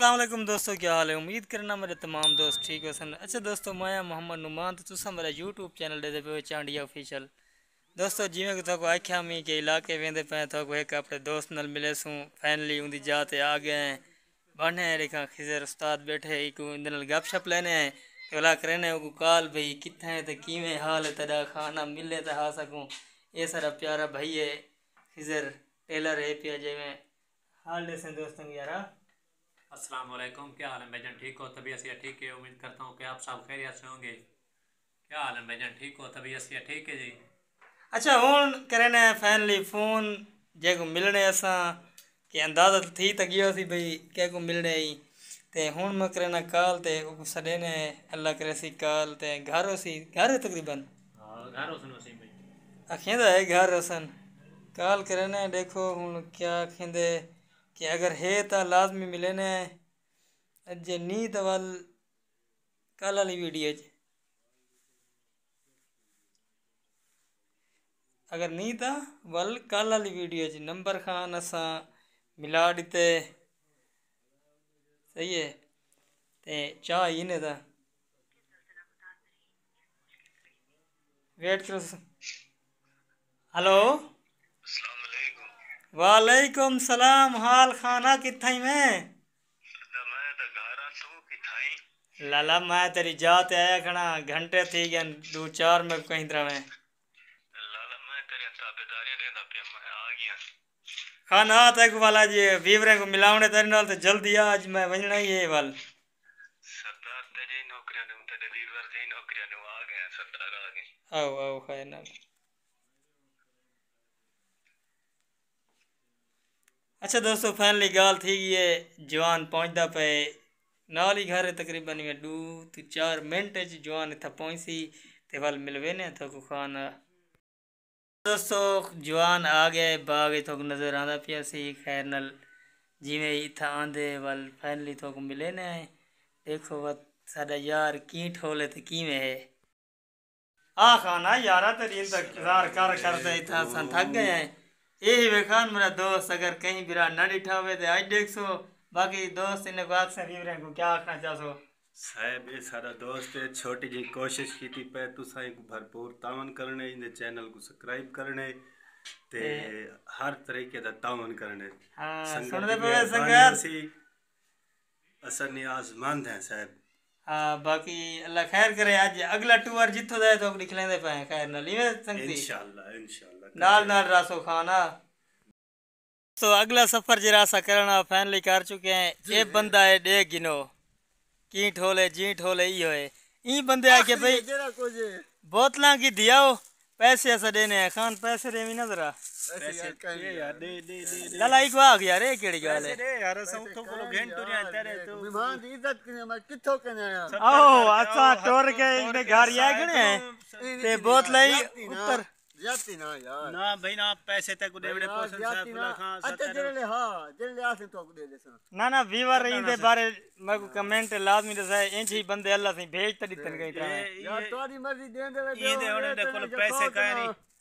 अल्लाम दोस्तों क्या हाल है उम्मीद करना मेरे तमाम दोस्त ठीक हो सन अच्छा दोस्तों मैं मोहम्मद नुमान तो तुसा मेरा यूट्यूब चैनल दे पे चांडिया ऑफिशियल दोस्तों जिमें कि तुम आख्या मी के इलाके वेंदे पे तो एक अपने दोस्त नाल मिले सूँ फैनली उनकी जात आ गए हैं बने हैं रेखा खिजर उस्ताद बैठे एक इंदे गपशप लेने हैं तो अला करने को काल भाई कितें है तो किवें हाल है तेरा खाना मिले तो खा सकूँ ये सारा प्यारा भाई है खिजर टेलर है पिया जैमें हाल दे दोस्तों यारा अस्सलाम वालेकुम क्या हाल है भाईजान ठीक हो तबीयत से ठीक है उम्मीद करता हूँ कि आप सब खैरियत से होंगे क्या हाल है भाईजान ठीक हो तबीयत से ठीक है जी अच्छा हूँ करने फैनली फोन जैको मिलने असा कि अंदाजा तो थी तक यो सी भाई कैको मिलने ही ते हूँ मैं करना कॉल ते सडे ने अल्लाह करे सी कॉल ते घर हो सी घर तकरीबन हाँ, घर हो सी भाई अखें तो है घर हो सन कॉल करने देखो हूँ क्या खेंदे कि अगर है तो लाजमी मिलना है अज्जे नहीं तो वाल कल वाली वीडियो अगर नहीं तो वल कल वाली वीडियो नंबर खान अस मिला दिते सही है ते चाह ही नहीं था वेट करो हेलो वालेकुम सलाम हाल खाना किथाई में लाला मैं तेरी जात आया खड़ा घंटे थी गया दो चार में कहीं तरह में खाना तक तो वाला जी वीवर को मिलावने तेरे नाल तो जल्दी आ आज मैं वजना ही है वाल सरदार तेरी नौकरी ने तेरे वीवर तेरी नौकरी ने आ गए सरदार आ गए आओ आओ खाए ना अच्छा दोस्तों फाइनली गाल थी ये जवान पहुँचता पे नाल ही घर तकरीबन में दू तो चार मिनट जवान इतना पहुँची तो वाल मिलवे ने थको खान दोस्तों जवान आ गए बाग थोक नज़र आता पिया सी खैर नल जिमें इतना आंदे वाल फाइनली थोक मिले ने देखो वत सा यार की ठोले तो किवें है आ खाना यार तेरी इंतजार कर करते इतना थक गए हैं यही बेखान मेरा दोस्त अगर कहीं बिरा ना डिठा हुए तो आज देख सो बाकी दोस्त इन बात से वीवरे को क्या आखना चाह सो साहब ये सारा दोस्त है छोटी जी कोशिश की थी पे तुसा एक भरपूर तावन करने इन चैनल को सब्सक्राइब करने ते हर तरीके दा तावन करने हां सुन दे पे संगत असर नियाज मंद है साहब हाँ बाकी अल्लाह खैर करे आज अगला टूर जितो जाए तो लिख दे पाए खैर नाल इवें संगती इंशाल्लाह इंशाल्लाह नाल नाल रासो खाना तो अगला सफर जरा सा करना फाइनली कर चुके हैं ये बंदा है डे गिनो की ठोले जी ठोले ई होए ई बंदे आके भाई बोतलां की दियाओ पैसे ऐसा देने हैं खान पैसे दे भी ना जरा लाला एक वाग यार ये केड़ी गाल है यार सब तो को लोग घंटो रे तेरे तो मेहमान दी इज्जत कने मैं किथो कने आओ अच्छा टोर के इने घर आ गए ते बोतल उत्तर जाती ना यार ना भाई ना पैसे तक दे बड़े पोसन साहब खान हाँ, अच्छा जेले ले हां जेले ले आसे तो दे देसन ना ना व्यूअर इंदे बारे मैं को कमेंट लाजमी दसा इंच ही बंदे अल्लाह से भेज तड़ी तन गई यार तुम्हारी मर्जी दे दे इंदे होने पैसे काई नहीं